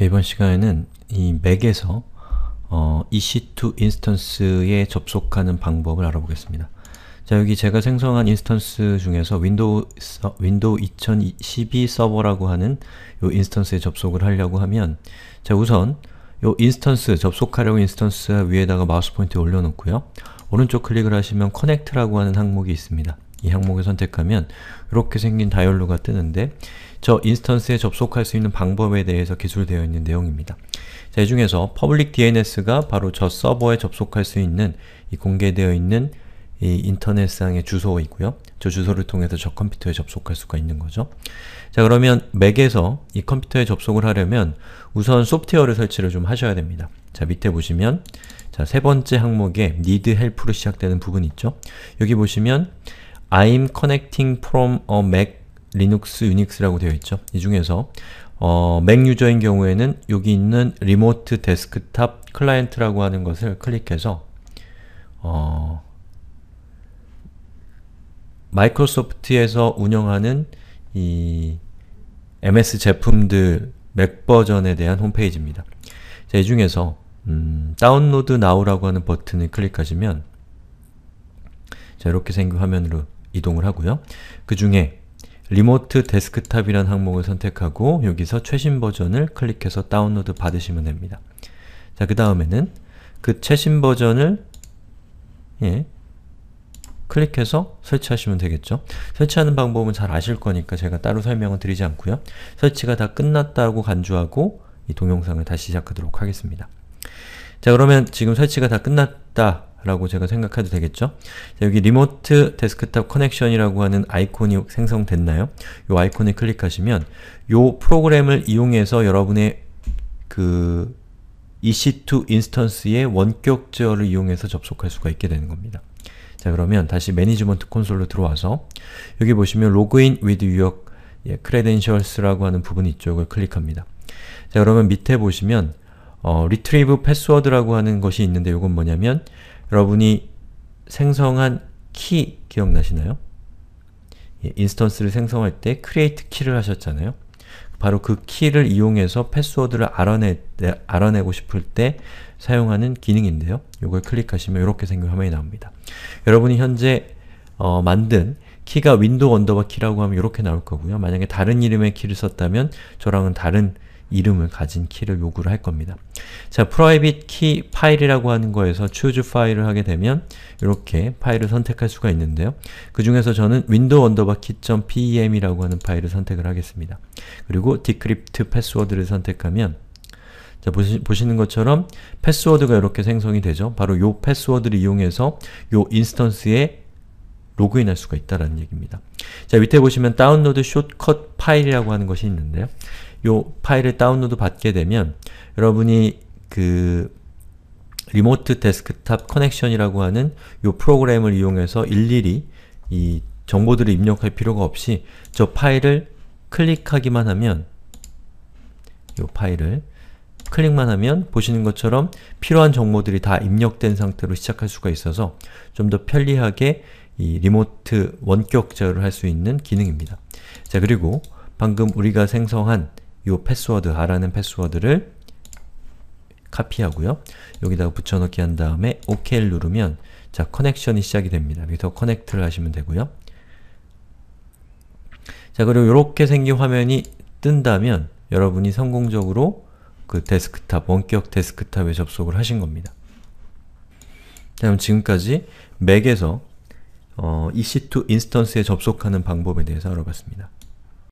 이번 시간에는 이 맥에서 어, EC2 인스턴스에 접속하는 방법을 알아보겠습니다. 자, 여기 제가 생성한 인스턴스 중에서 윈도우, 서, 윈도우 2012 서버라고 하는 요 인스턴스에 접속을 하려고 하면 자, 우선 요 인스턴스, 접속하려고 인스턴스 위에다가 마우스 포인트 올려놓고요. 오른쪽 클릭을 하시면 커넥트라고 하는 항목이 있습니다. 이 항목을 선택하면 이렇게 생긴 다이얼로가 뜨는데 저 인스턴스에 접속할 수 있는 방법에 대해서 기술되어 있는 내용입니다. 자, 이 중에서 public DNS가 바로 저 서버에 접속할 수 있는 이 공개되어 있는 이 인터넷상의 주소이고요. 저 주소를 통해서 저 컴퓨터에 접속할 수가 있는 거죠. 자 그러면 맥에서 이 컴퓨터에 접속을 하려면 우선 소프트웨어를 설치를 좀 하셔야 됩니다. 자 밑에 보시면 자 세 번째 항목에 need help로 시작되는 부분 있죠. 여기 보시면 I'm connecting from a Mac, Linux, Unix라고 되어 있죠. 이 중에서 어, 맥 유저인 경우에는 여기 있는 리모트 데스크탑 클라이언트라고 하는 것을 클릭해서 어, 마이크로소프트에서 운영하는 이 MS 제품들 맥 버전에 대한 홈페이지입니다. 자, 이 중에서 음, 다운로드 now라고 하는 버튼을 클릭하시면 자, 이렇게 생긴 화면으로 이동을 하고요. 그 중에 리모트 데스크탑이라는 항목을 선택하고 여기서 최신 버전을 클릭해서 다운로드 받으시면 됩니다. 자, 그 다음에는 그 최신 버전을 예, 클릭해서 설치하시면 되겠죠. 설치하는 방법은 잘 아실 거니까 제가 따로 설명을 드리지 않고요. 설치가 다 끝났다고 간주하고 이 동영상을 다시 시작하도록 하겠습니다. 자 그러면 지금 설치가 다 끝났다 라고 제가 생각해도 되겠죠? 자, 여기 리모트 데스크탑 커넥션이라고 하는 아이콘이 생성됐나요? 이 아이콘을 클릭하시면 이 프로그램을 이용해서 여러분의 그 EC2 인스턴스의 원격 제어를 이용해서 접속할 수가 있게 되는 겁니다. 자 그러면 다시 매니지먼트 콘솔로 들어와서 여기 보시면 로그인 위드 유역 your 예, c r e d e 라고 하는 부분 이쪽을 클릭합니다. 자 그러면 밑에 보시면 어, retrieve 라고 하는 것이 있는데 이건 뭐냐면 여러분이 생성한 키 기억나시나요? 예, 인스턴스를 생성할 때 create k 를 하셨잖아요. 바로 그 키를 이용해서 패스워드를 알아내, 네, 알아내고 싶을 때 사용하는 기능인데요. 이걸 클릭하시면 이렇게 생긴 화면이 나옵니다. 여러분이 현재 어, 만든 키가 윈도우 언더바 키라고 하면 이렇게 나올 거고요. 만약에 다른 이름의 키를 썼다면 저랑은 다른 이름을 가진 키를 요구를 할 겁니다. 자, private key 파일이라고 하는 거에서 choose 파일을 하게 되면 이렇게 파일을 선택할 수가 있는데요. 그 중에서 저는 window key.pem이라고 하는 파일을 선택을 하겠습니다. 그리고 decrypt 패스워드를 선택하면 자, 보시, 는 것처럼 패스워드가 이렇게 생성이 되죠. 바로 요 패스워드를 이용해서 요 인스턴스에 로그인할 수가 있다는 얘기입니다. 자, 밑에 보시면 다운로드 숏컷 파일이라고 하는 것이 있는데요. 이 파일을 다운로드 받게 되면 여러분이 그 리모트 데스크탑 커넥션이라고 하는 이 프로그램을 이용해서 일일이 이 정보들을 입력할 필요가 없이 저 파일을 클릭하기만 하면 이 파일을 클릭만 하면 보시는 것처럼 필요한 정보들이 다 입력된 상태로 시작할 수가 있어서 좀 더 편리하게 이 리모트 원격 제어를 할 수 있는 기능입니다. 자, 그리고 방금 우리가 생성한 이 패스워드, 아라는 패스워드를 카피하고요. 여기다가 붙여넣기 한 다음에 OK를 누르면 자, 커넥션이 시작이 됩니다. 여기서 커넥트를 하시면 되고요. 자, 그리고 이렇게 생긴 화면이 뜬다면 여러분이 성공적으로 그 데스크탑, 원격 데스크탑에 접속을 하신 겁니다. 그럼 지금까지 맥에서 어, EC2 인스턴스에 접속하는 방법에 대해서 알아봤습니다.